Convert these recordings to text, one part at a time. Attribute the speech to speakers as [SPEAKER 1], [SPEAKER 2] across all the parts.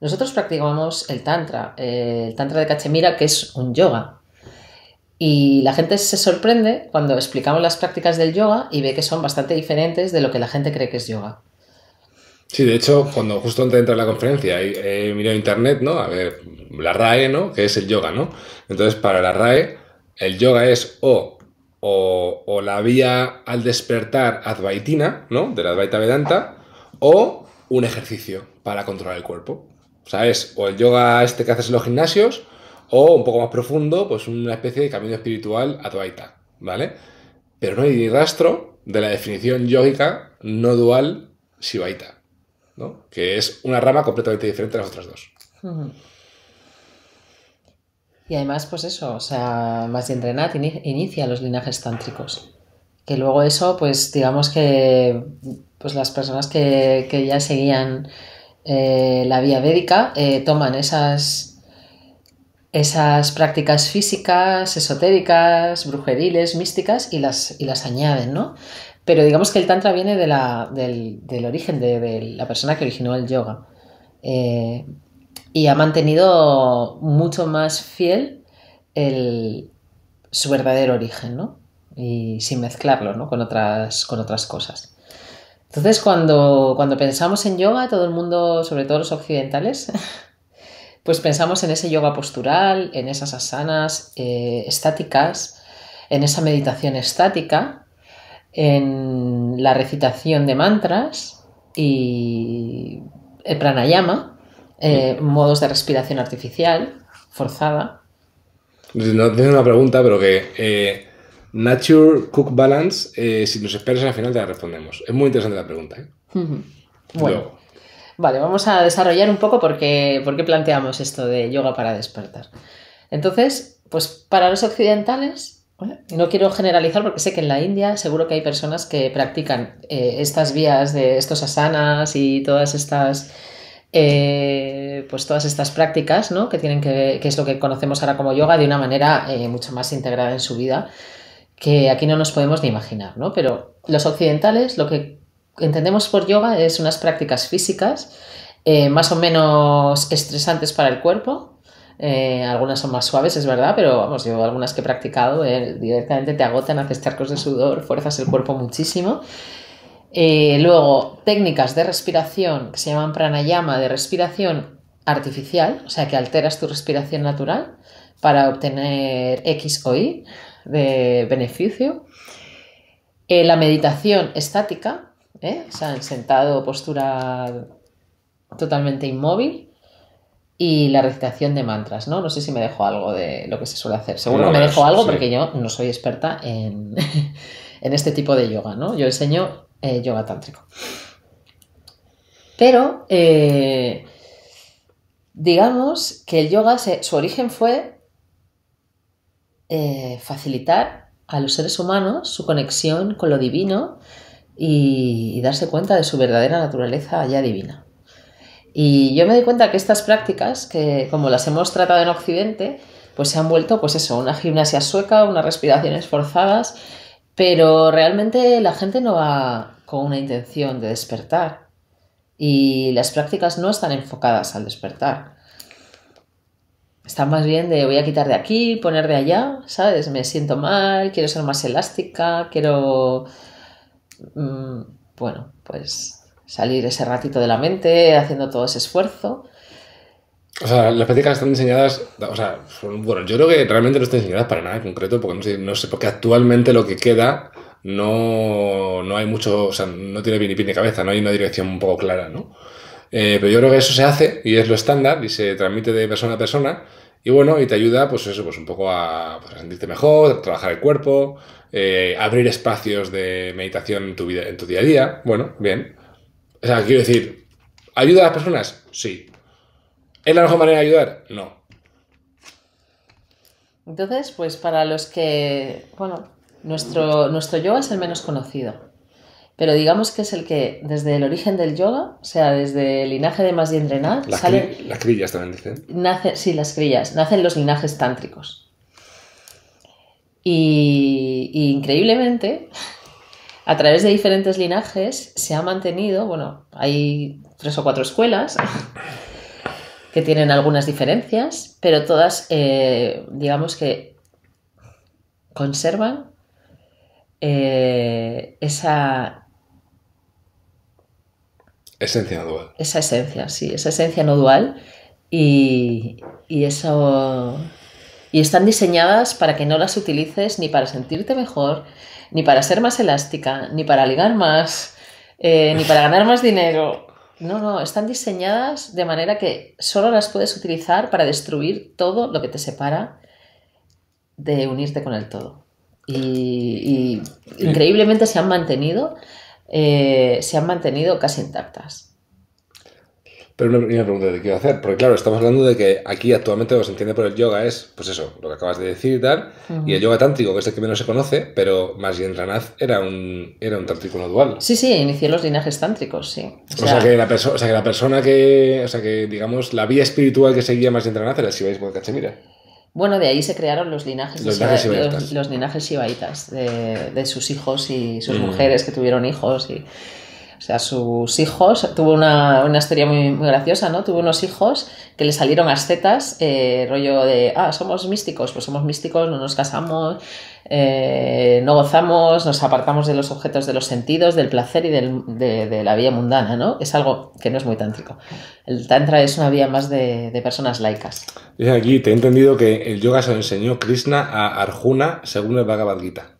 [SPEAKER 1] Nosotros practicamos el Tantra, eh, el Tantra de Cachemira, que es un yoga. Y la gente se sorprende cuando explicamos las prácticas del yoga y ve que son bastante diferentes de lo que la gente cree que es yoga.
[SPEAKER 2] Sí, de hecho, cuando justo antes de entrar a la conferencia he, mirado mirado internet, ¿no? A ver, la RAE, ¿no? Que es el yoga, ¿no? Entonces, para la RAE, el yoga es o, o, o la vía al despertar advaitina, ¿no? De la Advaita Vedanta, o un ejercicio para controlar el cuerpo. ¿sabes? O el yoga este que haces en los gimnasios, o un poco más profundo, pues una especie de camino espiritual a tu ¿vale? Pero no hay ni rastro de la definición yógica no dual Shivaita, ¿no? Que es una rama completamente diferente a las otras dos.
[SPEAKER 1] Y además, pues eso, o sea, más de entrenar, inicia los linajes tántricos. Que luego eso, pues digamos que pues las personas que, que ya seguían eh, la vía védica, eh, toman esas, esas prácticas físicas, esotéricas, brujeriles, místicas y las, añaden, ¿no? Pero digamos que el tantra viene del, origen de, la persona que originó el yoga. Eh, y ha mantenido mucho más fiel su verdadero origen, ¿no? Y sin mezclarlo, ¿no? Con con otras cosas. Entonces, cuando, cuando pensamos en yoga, todo el mundo, sobre todo los occidentales, pues pensamos en ese yoga postural, en esas asanas eh, estáticas, en esa meditación estática, en la recitación de mantras y el eh, pranayama, eh, modos de respiración artificial forzada.
[SPEAKER 2] No, tengo una pregunta, pero que Nature Cook Balance, eh, si nos esperas al final te la respondemos. Es muy interesante la pregunta. ¿eh?
[SPEAKER 1] Bueno. Vale, vamos a desarrollar un poco por qué, planteamos esto de yoga para despertar. Entonces, pues para los occidentales, no quiero generalizar porque sé que en la India seguro que hay personas que practican eh, estas vías de estos asanas y todas estas pues todas estas prácticas, ¿no? Que tienen que, que es lo que conocemos ahora como yoga de una manera mucho más integrada en su vida que aquí no nos podemos ni imaginar, ¿no? Pero los occidentales lo que entendemos por yoga es unas prácticas físicas eh, más o menos estresantes para el cuerpo. Eh, algunas son más suaves, es verdad, pero vamos, yo algunas que he practicado eh, directamente te agotan, haces charcos de sudor, fuerzas el cuerpo muchísimo. luego, técnicas de respiración que se llaman pranayama de respiración artificial, o sea que alteras tu respiración natural para obtener X o Y de beneficio. Eh, la meditación estática, ¿eh? o sea, sentado, postura totalmente inmóvil. Y la recitación de mantras, ¿no? No sé si me dejo algo de lo que se suele hacer. Seguro que me dejo algo porque yo no soy experta en, este tipo de yoga, ¿no? Yo enseño eh, yoga tántrico. Pero, digamos que el yoga, su origen fue eh, facilitar a los seres humanos su conexión con lo divino y, darse cuenta de su verdadera naturaleza ya divina. Y yo me doy cuenta que estas prácticas, que como las hemos tratado en Occidente, pues se han vuelto, pues eso, una gimnasia sueca, unas respiraciones forzadas, pero realmente la gente no va con una intención de despertar y las prácticas no están enfocadas al despertar. Está más bien de voy a quitar de aquí, poner de allá, ¿sabes? Me siento mal, quiero ser más elástica, quiero... Mm, bueno, pues salir ese ratito de la mente haciendo todo ese esfuerzo.
[SPEAKER 2] O sea, las prácticas están diseñadas, o sea, bueno, yo creo que realmente no están diseñadas para nada en concreto, porque no sé, no sé porque actualmente lo que queda no, no hay mucho, o sea, no tiene bien ni pie ni cabeza, no hay una dirección un poco clara, ¿no? Eh, pero yo creo que eso se hace y es lo estándar y se transmite de persona a persona. Y bueno, y te ayuda, pues eso, pues un poco a, pues sentirte mejor, a trabajar el cuerpo, eh, abrir espacios de meditación en tu, vida, en tu día a día. Bueno, bien. O sea, quiero decir, ¿ayuda a las personas? Sí. ¿Es la mejor manera de ayudar? No.
[SPEAKER 1] Entonces, pues para los que, bueno, nuestro, nuestro yoga es el menos conocido pero digamos que es el que desde el origen del yoga, o sea, desde el linaje de más Las, las
[SPEAKER 2] crillas también dicen.
[SPEAKER 1] sí, las crillas. Nacen los linajes tántricos. Y, increíblemente, a través de diferentes linajes se ha mantenido, bueno, hay tres o cuatro escuelas que tienen algunas diferencias, pero todas, eh, digamos que conservan eh, esa,
[SPEAKER 2] Esencia no dual.
[SPEAKER 1] Esa esencia, sí, esa esencia no dual. Y, eso. Y están diseñadas para que no las utilices ni para sentirte mejor, ni para ser más elástica, ni para ligar más, eh, ni para ganar más dinero. No, no, están diseñadas de manera que solo las puedes utilizar para destruir todo lo que te separa de unirte con el todo. y
[SPEAKER 2] increíblemente
[SPEAKER 1] se han mantenido eh, se han mantenido casi intactas.
[SPEAKER 2] Pero una pregunta que quiero hacer, porque claro, estamos hablando de que aquí actualmente lo que se entiende por el yoga es, pues eso, lo que acabas de decir y tal, y el yoga tántrico, que es el que menos se conoce, pero más bien era un, era un dual.
[SPEAKER 1] Sí, sí, inicié los linajes tántricos, sí. O, sea,
[SPEAKER 2] que la o sea, que la persona que, o sea, que digamos, la vía espiritual que seguía más bien ranaz era el Sibais Cachemira.
[SPEAKER 1] Bueno, de ahí se crearon los linajes, los, linajes los, linajes de, sus hijos y sus mm. mujeres que tuvieron hijos y o sea, sus hijos, tuvo una, historia muy, muy, graciosa, ¿no? Tuvo unos hijos que le salieron ascetas, eh, rollo de, ah, somos místicos, pues somos místicos, no nos casamos, eh, no gozamos, nos apartamos de los objetos de los sentidos, del placer y del, de, la vida mundana, ¿no? Es algo que no es muy tántrico. El tantra es una vía más de, personas laicas.
[SPEAKER 2] y aquí, te he entendido que el yoga se lo enseñó Krishna a Arjuna según el Bhagavad Gita.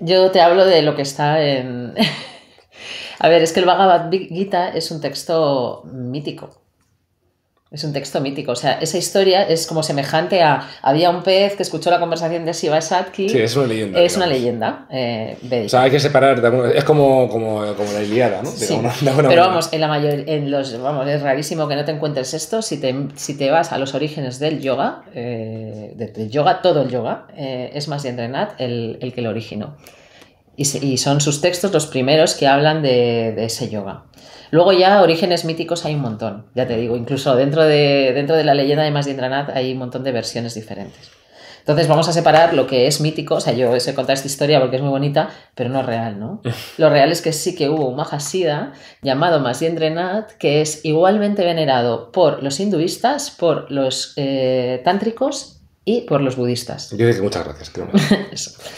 [SPEAKER 1] Yo te hablo de lo que está en... A ver, es que el Bhagavad Gita es un texto mítico. Es un texto mítico, o sea, esa historia es como semejante a había un pez que escuchó la conversación de Siva Satki. Sí, es
[SPEAKER 2] una leyenda. Es una
[SPEAKER 1] leyenda. Eh, o
[SPEAKER 2] sea, hay que separar, es como, la Iliada, ¿no? pero vamos,
[SPEAKER 1] en la mayor, los, es rarísimo que no te encuentres esto. Si te, si te vas a los orígenes del yoga, eh, del yoga, todo el yoga, eh, es más de Renat el, que lo originó. Y, son sus textos los primeros que hablan de ese yoga. Luego ya orígenes míticos hay un montón, ya te digo, incluso dentro de, dentro de la leyenda de Más hay un montón de versiones diferentes. Entonces vamos a separar lo que es mítico, o sea, yo sé he esta historia porque es muy bonita, pero no es real, ¿no? Lo real es que sí que hubo un Mahasida llamado Masyendranath que es igualmente venerado por los hinduistas, por los eh, tántricos y por los budistas.
[SPEAKER 2] Yo muchas gracias, creo.